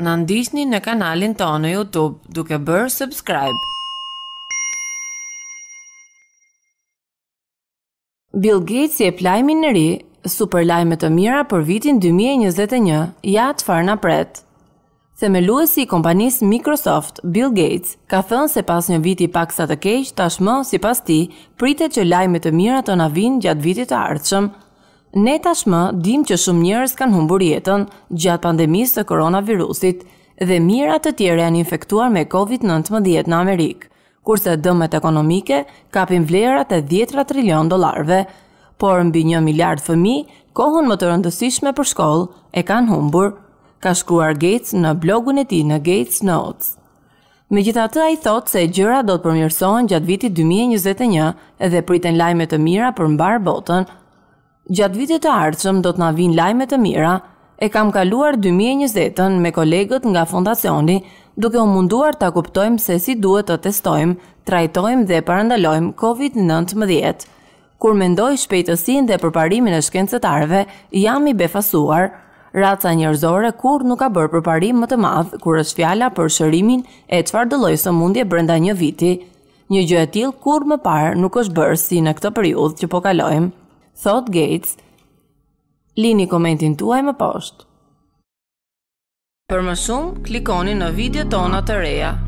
Në ndisni në kanalin të në Youtube duke bërë subscribe. Bill Gates i e plajmi në ri, super lajme të mira për vitin 2021, ja të farë në pretë. Themeluesi i kompanis Microsoft, Bill Gates, ka thënë se pas një viti pak sa të keqë, tashmë, si pas ti, pritet që lajme të mira të navin gjatë vitit të ardhëshëm, ne tashmë dim që shumë njerëz kanë humbur jetën gjatë pandemisë të koronavirusit dhe mira të tjerë janë infektuar me COVID-19 në Amerikë, kurse dëmet ekonomike kapin vlerat e 10 trilion dolarve, por mbi 1 miliard fëmi, kohën më të rëndësishme për shkollë e kanë humbur, ka shkruar Gates në blogun e ti në Gates Notes. Me gjitha të a i thotë se gjëra do të përmjërsohen gjatë vitit 2021 edhe priten lajme të mira për mbarë botën, gjatë vitit të ardhshëm do të na vinë lajme të mira. E kam kaluar 2020-ën me kolegët nga fondacioni, duke u munduar ta kuptojmë se si duhet të testojmë, trajtojmë dhe parandalojmë COVID-19. Kur mendoj shpejtësinë dhe përparimin e shkencëtarëve, jam i befasuar. Raca njerëzore kur nuk ka bërë përparim më të madh kur është fjala për shërimin e çfarë do lloj sëmundje brenda një viti. Një gjë e tillë kur më parë nuk është bërë si në këtë periudhë që po kalojmë thot Gates. Lini komentin tuaj më poshtë. Për më shumë, klikoni në video tona të reja.